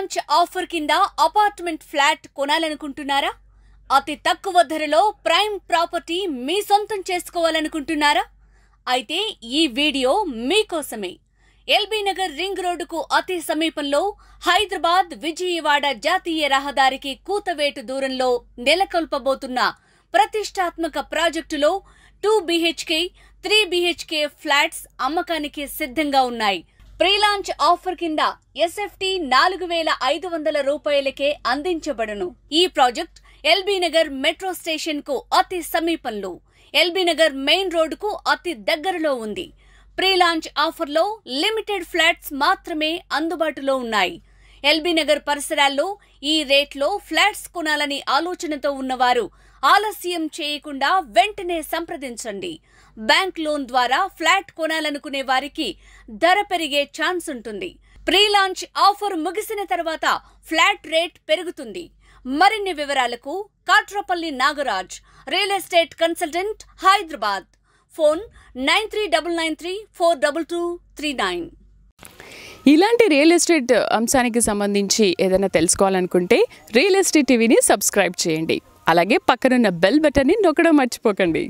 launch offer కింద apartment flat కొనాలనుకుంటున్నారా అతి తక్కువ ధరలో ప్రైమ్ ప్రాపర్టీ మీ సొంతం చేసుకోవాలనుకుంటున్నారా అయితే ఈ వీడియో మీకోసమే ఎల్బీ నగర్ రింగ్ రోడ్డుకు అతి సమీపంలో హైదరాబాద్ విజయవాడ జాతీయ రహదారికి కూతవేటు దూరంలో నెలకొల్పబోతున్న ప్రతిష్టాత్మక ప్రాజెక్టులో two BHK three BHK flats అమ్మకానికి సిద్ధంగా ఉన్నాయి ప్రీలాంచ్ ఆఫర్ కింద ఎస్ఎఫ్టి నాలుగు వేల ఐదు వందల రూపాయలకే అందించబడును ఈ ప్రాజెక్ట్ ఎల్బీనగర్ మెట్రో స్టేషన్ కు అతి సమీపంలో ఎల్బీనగర్ మెయిన్ రోడ్డుకు అతి దగ్గరలో ఉంది ప్రీలాంచ్ ఆఫర్లో లిమిటెడ్ ఫ్లాట్స్ మాత్రమే అందుబాటులో ఉన్నాయి ఎల్బీ నగర్ పరిసరాల్లో ఈ రేట్లో ఫ్లాట్స్ కొనాలని ఆలోచనతో ఉన్నవారు ఆలస్యం చేయకుండా వెంటనే సంప్రదించండి బ్యాంక్ లోన్ ద్వారా ఫ్లాట్ కొనాలనుకునే వారికి ధర పెరిగే ఛాన్స్ ఉంటుంది ప్రీ లాంచ్ ఆఫర్ ముగిసిన తర్వాత ఫ్లాట్ రేట్ పెరుగుతుంది మరిన్ని వివరాలకు Katrapalli Nagaraj real estate consultant Hyderabad phone nine three double nine three four double two three nine ఇలాంటి రియల్ ఎస్టేట్ అంశానికి సంబంధించి ఏదైనా తెలుసుకోవాలనుకుంటే రియల్ ఎస్టేట్ టీవీని సబ్స్క్రైబ్ చేయండి అలాగే పక్కనున్న బెల్ బటన్ని నొక్కడం మర్చిపోకండి